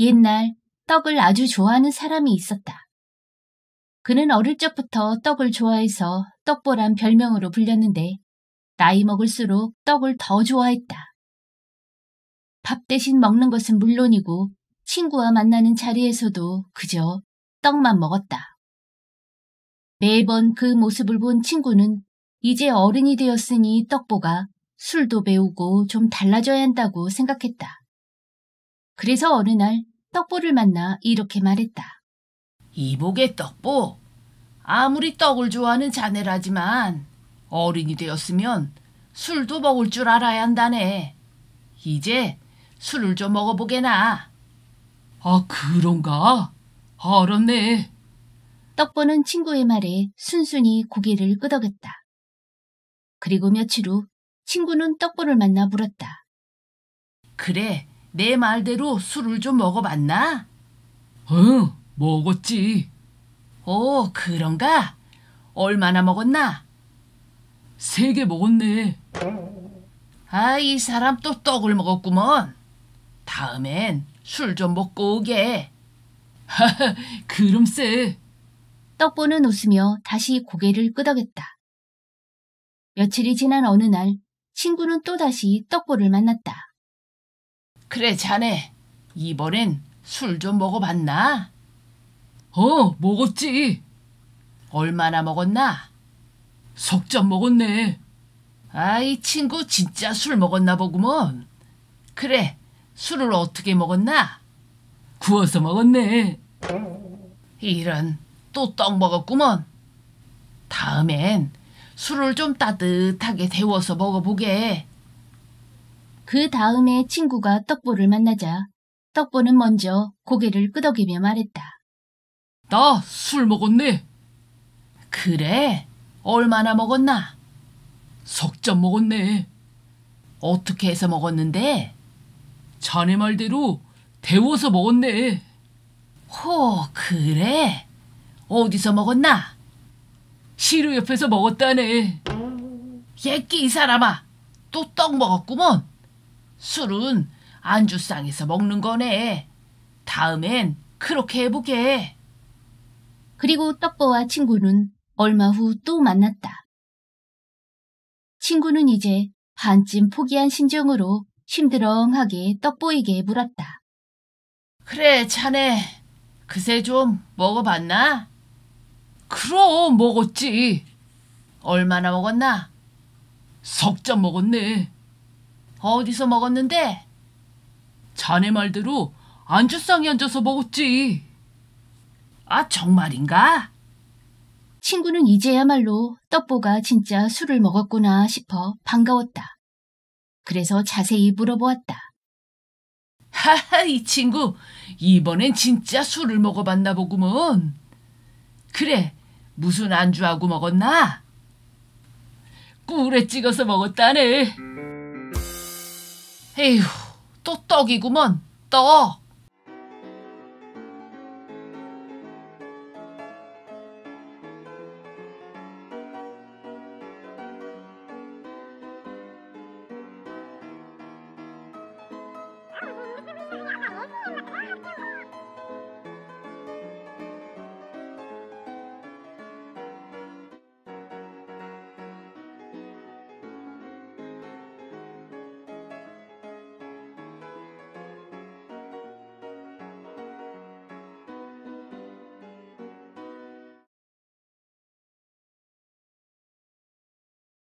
옛날 떡을 아주 좋아하는 사람이 있었다. 그는 어릴 적부터 떡을 좋아해서 떡보란 별명으로 불렸는데 나이 먹을수록 떡을 더 좋아했다. 밥 대신 먹는 것은 물론이고 친구와 만나는 자리에서도 그저 떡만 먹었다. 매번 그 모습을 본 친구는 이제 어른이 되었으니 떡보가 술도 배우고 좀 달라져야 한다고 생각했다. 그래서 어느 날 떡보를 만나 이렇게 말했다. 이복의 떡보? 아무리 떡을 좋아하는 자네라지만 어른이 되었으면 술도 먹을 줄 알아야 한다네. 이제 술을 좀 먹어보게나. 아, 그런가? 알았네. 떡보는 친구의 말에 순순히 고개를 끄덕였다. 그리고 며칠 후 친구는 떡보를 만나 물었다. 그래, 내 말대로 술을 좀 먹어봤나? 응, 먹었지. 오, 어, 그런가? 얼마나 먹었나? 세 개 먹었네. 아, 이 사람 또 떡을 먹었구먼. 다음엔 술 좀 먹고 오게. 하하, 그럼쎄. 떡보는 웃으며 다시 고개를 끄덕였다. 며칠이 지난 어느 날 친구는 또다시 떡보를 만났다. 그래 자네 이번엔 술 좀 먹어봤나? 어 먹었지. 얼마나 먹었나? 석잔 먹었네. 아이 친구 진짜 술 먹었나 보구먼. 그래 술을 어떻게 먹었나? 구워서 먹었네. 이런 또 떡 먹었구먼. 다음엔 술을 좀 따뜻하게 데워서 먹어보게. 그 다음에 친구가 떡보를 만나자 떡보는 먼저 고개를 끄덕이며 말했다. 나 술 먹었네. 그래? 얼마나 먹었나? 석점 먹었네. 어떻게 해서 먹었는데? 자네 말대로 데워서 먹었네. 허, 그래? 어디서 먹었나? 시루 옆에서 먹었다네. 예끼 이 사람아, 또 떡 먹었구먼. 술은 안주상에서 먹는 거네. 다음엔 그렇게 해보게. 그리고 떡보와 친구는 얼마 후 또 만났다. 친구는 이제 반쯤 포기한 심정으로 힘드렁하게 떡보에게 물었다. 그래, 자네. 그새 좀 먹어봤나? 그럼 먹었지. 얼마나 먹었나? 석잔 먹었네. 어디서 먹었는데? 자네 말대로 안주상에 앉아서 먹었지. 아, 정말인가? 친구는 이제야말로 떡보가 진짜 술을 먹었구나 싶어 반가웠다. 그래서 자세히 물어보았다. 하하, 이 친구, 이번엔 진짜 술을 먹어봤나 보구먼. 그래, 무슨 안주하고 먹었나? 꿀에 찍어서 먹었다네. 에휴, 또 떡이구먼, 떡.